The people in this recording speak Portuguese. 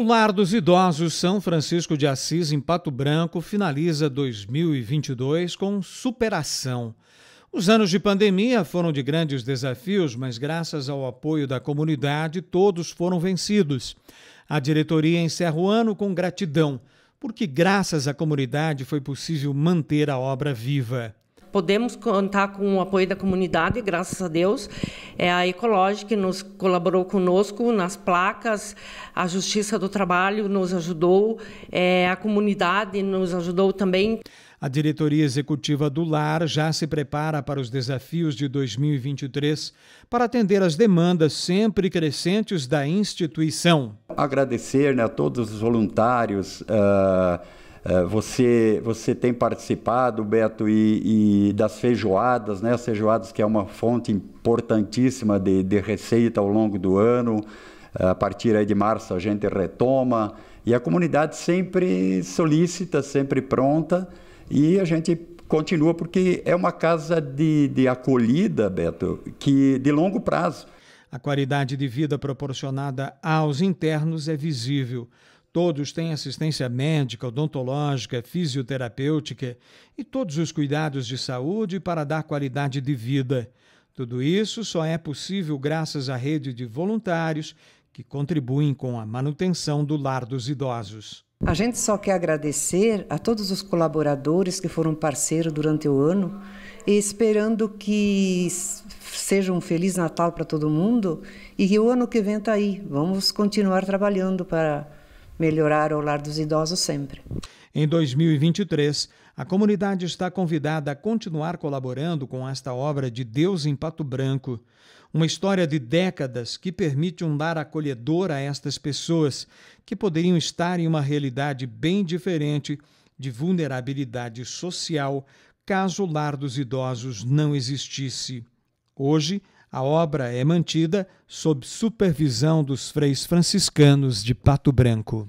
O Lar dos Idosos São Francisco de Assis, em Pato Branco, finaliza 2022 com superação. Os anos de pandemia foram de grandes desafios, mas graças ao apoio da comunidade, todos foram vencidos. A diretoria encerra o ano com gratidão, porque graças à comunidade foi possível manter a obra viva podemos contar com o apoio da comunidade, graças a Deus. É a Ecológica que nos colaborou conosco nas placas, a Justiça do Trabalho nos ajudou, é, a comunidade nos ajudou também. A diretoria executiva do LAR já se prepara para os desafios de 2023 para atender às demandas sempre crescentes da instituição. Agradecer né, a todos os voluntários. Uh eh, você, você tem participado, Beto, e, e, das feijoadas, né? As feijoadas que é uma fonte importantíssima de, de receita ao longo do ano. Eh, a partir de março a gente retoma e a comunidade sempre solicita, sempre pronta e a gente continua porque é uma casa de, de acolhida, Beto, que de longo prazo. A qualidade de vida proporcionada aos internos é visível. Todos têm assistência médica, odontológica, é fisioterapêutica e todos os cuidados de saúde para dar qualidade de vida. Tudo isso só é possível graças à rede de voluntários que contribuem com a manutenção do lar dos idosos. A gente só quer agradecer a todos os colaboradores que foram parceiros durante o ano e esperando que seja um feliz Natal para todo mundo e que o ano que vem está aí. Vamos continuar trabalhando para melhorar o lar dos idosos sempre. Em 2023, a comunidade está convidada a continuar colaborando com esta obra de Deus em Pato Branco. Uma história de décadas que permite um lar acolhedor a estas pessoas que poderiam estar em uma realidade bem diferente de vulnerabilidade social caso o lar dos idosos não existisse. Hoje, a obra é mantida sob supervisão dos freis franciscanos de Pato Branco.